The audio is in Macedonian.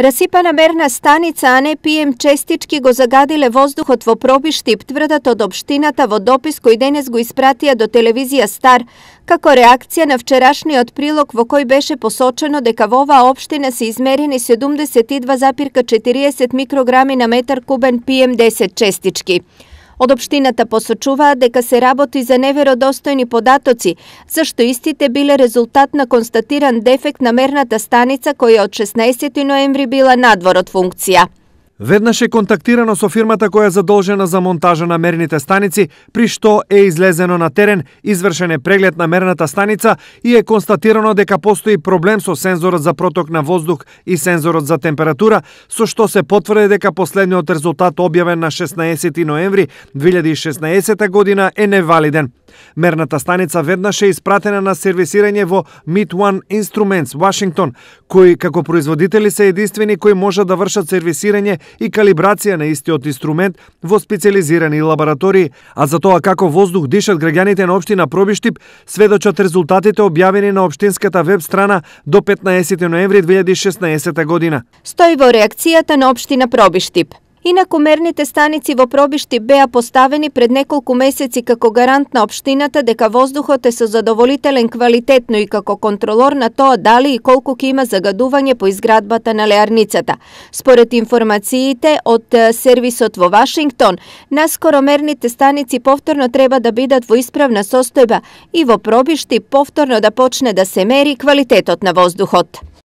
Расипана мерна станица, а не пием честички го загадиле воздухот во пробишти птврдат од обштината во допис кој денес го испратија до телевизија Стар, како реакција на вчерашниот прилог во кој беше посочено дека во оваа обштина се измерени 72,40 микрограми на метар кубен пием 10 честички. Од Обштината посочуваа дека се работи за неверодостојни податоци, зашто истите биле резултат на констатиран дефект на мерната станица која од 16 ноември била надвор од функција. Веднаш е контактирано со фирмата која е задолжена за монтажа на мерните станици, при што е излезено на терен, извршен е преглед на мерната станица и е констатирано дека постои проблем со сензорот за проток на воздух и сензорот за температура, со што се потврде дека последниот резултат објавен на 16 ноември 2016 година е невалиден. Мерната станица веднаш е испратена на сервисирање во Meet One Instruments, Вашингтон, кои како производители се единствени кои можат да вршат сервисирање и калибрација на истиот инструмент во специализирани лаборатории, а за тоа како воздух дишат граѓаните на општина Пробиштип, сведочат резултатите објавени на општинската веб страна до 15 ноември 2016 година. Стои во реакцијата на општина Пробиштип и на комерните станици во пробишти беа поставени пред неколку месеци како гарант на општината дека воздухот е со задоволителен квалитетно и како контролор на тоа дали и колку ќе има загадување по изградбата на леарницата. Според информациите од сервисот во Вашингтон, наскоро мерните станици повторно треба да бидат во исправна состојба и во пробишти повторно да почне да се мери квалитетот на воздухот.